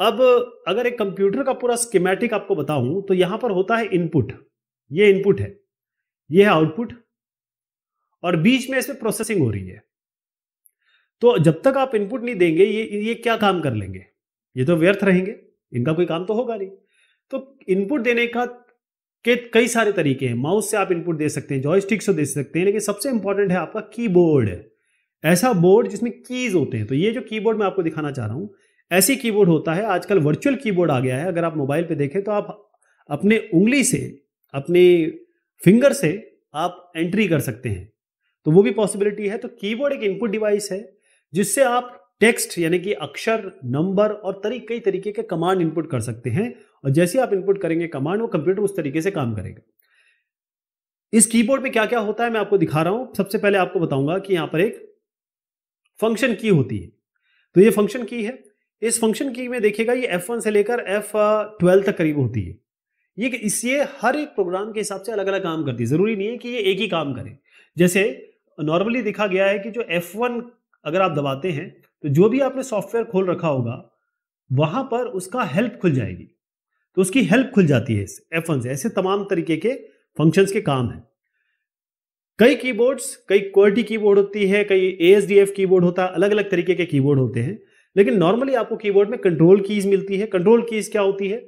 अब अगर एक कंप्यूटर का पूरा स्कीमेटिक आपको बताऊं तो यहां पर होता है इनपुट ये इनपुट है ये है आउटपुट और बीच में इसमें प्रोसेसिंग हो रही है तो जब तक आप इनपुट नहीं देंगे ये ये क्या काम कर लेंगे ये तो व्यर्थ रहेंगे इनका कोई काम तो होगा नहीं तो इनपुट देने का के कई सारे तरीके हैं माउस से आप इनपुट दे सकते हैं जॉयस्टिक से दे सकते हैं लेकिन सबसे इंपॉर्टेंट है आपका कीबोर्ड ऐसा बोर्ड जिसमें कीज होते हैं तो ये जो कीबोर्ड मैं आपको दिखाना चाह रहा हूं ऐसे कीबोर्ड होता है आजकल वर्चुअल कीबोर्ड आ गया है अगर आप मोबाइल पे देखें तो आप अपने उंगली से अपने फिंगर से आप एंट्री कर सकते हैं तो वो भी पॉसिबिलिटी है तो कीबोर्ड एक इनपुट डिवाइस है जिससे आप टेक्स्ट यानी कि अक्षर नंबर और तरी, कई तरीके के कमांड इनपुट कर सकते हैं और जैसे आप इनपुट करेंगे कमांड वो कंप्यूटर उस तरीके से काम करेगा इस कीबोर्ड में क्या क्या होता है मैं आपको दिखा रहा हूं सबसे पहले आपको बताऊंगा कि यहां पर एक फंक्शन की होती है तो ये फंक्शन की है इस फंक्शन की में देखिएगा ये F1 से लेकर F12 uh, तक करीब होती है ये इसलिए हर एक प्रोग्राम के हिसाब से अलग अलग काम करती है ज़रूरी नहीं है कि ये एक ही काम करे जैसे नॉर्मली देखा गया है कि जो F1 अगर आप दबाते हैं तो जो भी आपने सॉफ्टवेयर खोल रखा होगा वहां पर उसका हेल्प खुल जाएगी तो उसकी हेल्प खुल जाती है एफ से ऐसे तमाम तरीके के फंक्शन के काम है कई कीबोर्ड्स कई क्वालिटी कीबोर्ड होती है कई A S D F keyboard होता है अलग अलग तरीके के कीबोर्ड होते हैं लेकिन नॉर्मली आपको कीबोर्ड में कंट्रोल कीज मिलती है कंट्रोल कीज क्या होती है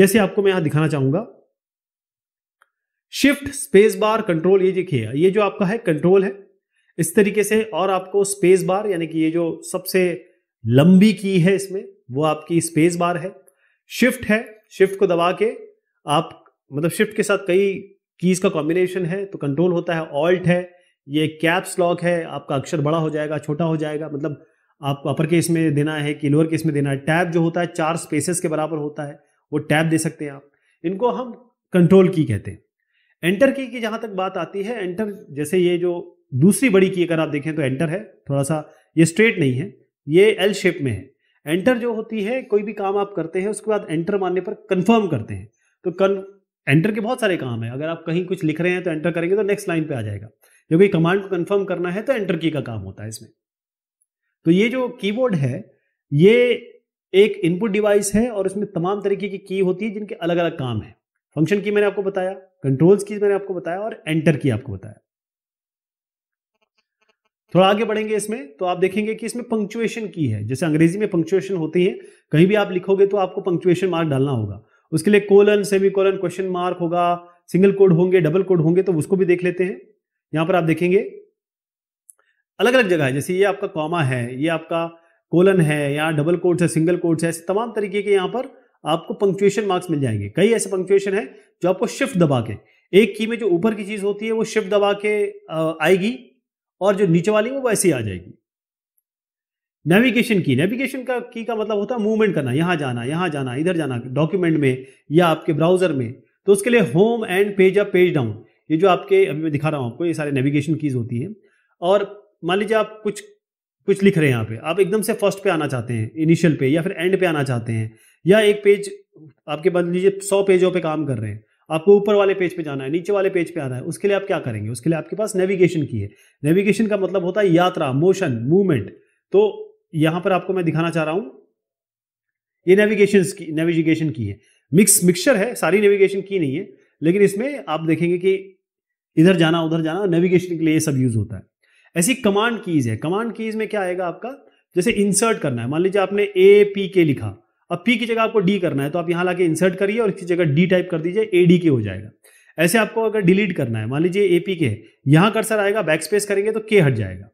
जैसे आपको मैं यहां दिखाना चाहूंगा शिफ्ट स्पेस बार कंट्रोल ये देखिए ये जो आपका है कंट्रोल है इस तरीके से और आपको स्पेस बार यानी कि ये जो सबसे लंबी की है इसमें वो आपकी स्पेस बार है शिफ्ट है शिफ्ट को दबा के आप मतलब शिफ्ट के साथ कई कीज का कॉम्बिनेशन है तो कंट्रोल होता है ऑल्ट है ये कैप्स लॉक है आपका अक्षर बड़ा हो जाएगा छोटा हो जाएगा मतलब आप अपर केस में देना है कि लोअर केस में देना है टैब जो होता है चार स्पेसेस के बराबर होता है वो टैब दे सकते हैं आप इनको हम कंट्रोल की कहते हैं एंटर की की जहां तक बात आती है एंटर जैसे ये जो दूसरी बड़ी की अगर आप देखें तो एंटर है थोड़ा सा ये स्ट्रेट नहीं है ये एल शेप में है एंटर जो होती है कोई भी काम आप करते हैं उसके बाद एंटर मारने पर कंफर्म करते हैं तो कन एंटर के बहुत सारे काम है अगर आप कहीं कुछ लिख रहे हैं तो एंटर करेंगे तो नेक्स्ट लाइन पे आ जाएगा क्योंकि कमांड को कंफर्म करना है तो एंटर की का काम होता है इसमें तो ये जो कीबोर्ड है ये एक इनपुट डिवाइस है और इसमें तमाम तरीके की की होती है जिनके अलग अलग काम है फंक्शन की मैंने आपको बताया कंट्रोल्स की मैंने आपको बताया और एंटर की आपको बताया थोड़ा आगे बढ़ेंगे इसमें तो आप देखेंगे कि इसमें पंक्चुएशन की है जैसे अंग्रेजी में पंक्चुएशन होती है कहीं भी आप लिखोगे तो आपको पंक्चुएशन मार्क डालना होगा उसके लिए colon semicolon question mark होगा सिंगल कोड होंगे डबल कोड होंगे तो उसको भी देख लेते हैं यहां पर आप देखेंगे अलग अलग जगह है जैसे ये आपका कॉमा है ये आपका कोलन है या डबल कोर्ट्स है सिंगल कोर्ट्स है ऐसे तमाम तरीके के यहाँ पर आपको पंक्चुएशन मार्क्स मिल जाएंगे कई ऐसे पंक्चुएशन है जो आपको शिफ्ट दबा के एक की में जो ऊपर की चीज़ होती है वो शिफ्ट दबा के आएगी और जो नीचे वाली वो वैसे ही आ जाएगी नेविगेशन की नेविगेशन का की का मतलब होता है मूवमेंट करना यहां जाना यहां जाना इधर जाना डॉक्यूमेंट में या आपके ब्राउजर में तो उसके लिए home end page up page down ये जो आपके अभी मैं दिखा रहा हूं आपको ये सारे नेविगेशन कीज होती है और मान लीजिए आप कुछ कुछ लिख रहे हैं यहाँ पे आप एकदम से फर्स्ट पे आना चाहते हैं इनिशियल पे या फिर एंड पे आना चाहते हैं या एक पेज आपके बाद लीजिए सौ पेजों पे काम कर रहे हैं आपको ऊपर वाले पेज पे जाना है नीचे वाले पेज पे आना है उसके लिए आप क्या करेंगे उसके लिए आपके पास नेविगेशन की है नेविगेशन का मतलब होता है यात्रा मोशन मूवमेंट तो यहां पर आपको मैं दिखाना चाह रहा हूं ये नेविगेशन की नेविगेशन की है मिक्स मिक्सचर है सारी नेविगेशन की नहीं है लेकिन इसमें आप देखेंगे कि इधर जाना उधर जाना नेविगेशन के लिए ये सब यूज होता है ऐसी कमांड कीज है कमांड कीज में क्या आएगा आपका जैसे इंसर्ट करना है मान लीजिए आपने ए पी के लिखा अब पी की जगह आपको डी करना है तो आप यहां लाके इंसर्ट करिए और इसकी जगह डी टाइप कर दीजिए ए डी के हो जाएगा ऐसे आपको अगर डिलीट करना है मान लीजिए ए पी के यहां कर्सर आएगा बैक स्पेस करेंगे तो के हट जाएगा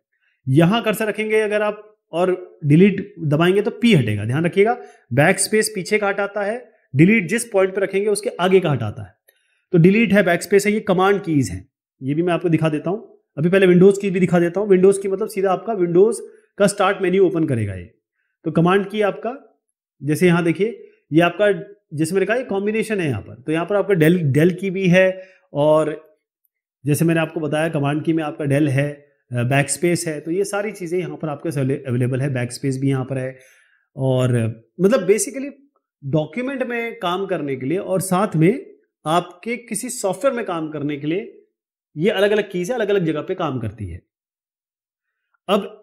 यहां कर्सर रखेंगे अगर आप और डिलीट दबाएंगे तो पी हटेगा ध्यान रखिएगा बैक स्पेस पीछे का हटाता है डिलीट जिस पॉइंट पर रखेंगे उसके आगे का हटाता है तो डिलीट है बैक स्पेस है ये कमांड कीज है ये भी मैं आपको दिखा देता हूँ अभी पहले विंडोज़ की भी दिखा देता हूँ विंडोज़ की मतलब सीधा आपका विंडोज़ का स्टार्ट मेन्यू ओपन करेगा ये तो कमांड की आपका जैसे यहाँ देखिए ये आपका जैसे मैंने कहा कॉम्बिनेशन है यहाँ पर तो यहाँ पर आपका डेल डेल की भी है और जैसे मैंने आपको बताया कमांड की में आपका डेल है बैक स्पेस है तो ये सारी चीज़ें यहाँ पर आपके अवेलेबल है बैक स्पेस भी यहाँ पर है और मतलब बेसिकली डॉक्यूमेंट में काम करने के लिए और साथ में आपके किसी सॉफ्टवेयर में काम करने के लिए ये अलग अलग कीज है अलग अलग जगह पे काम करती है अब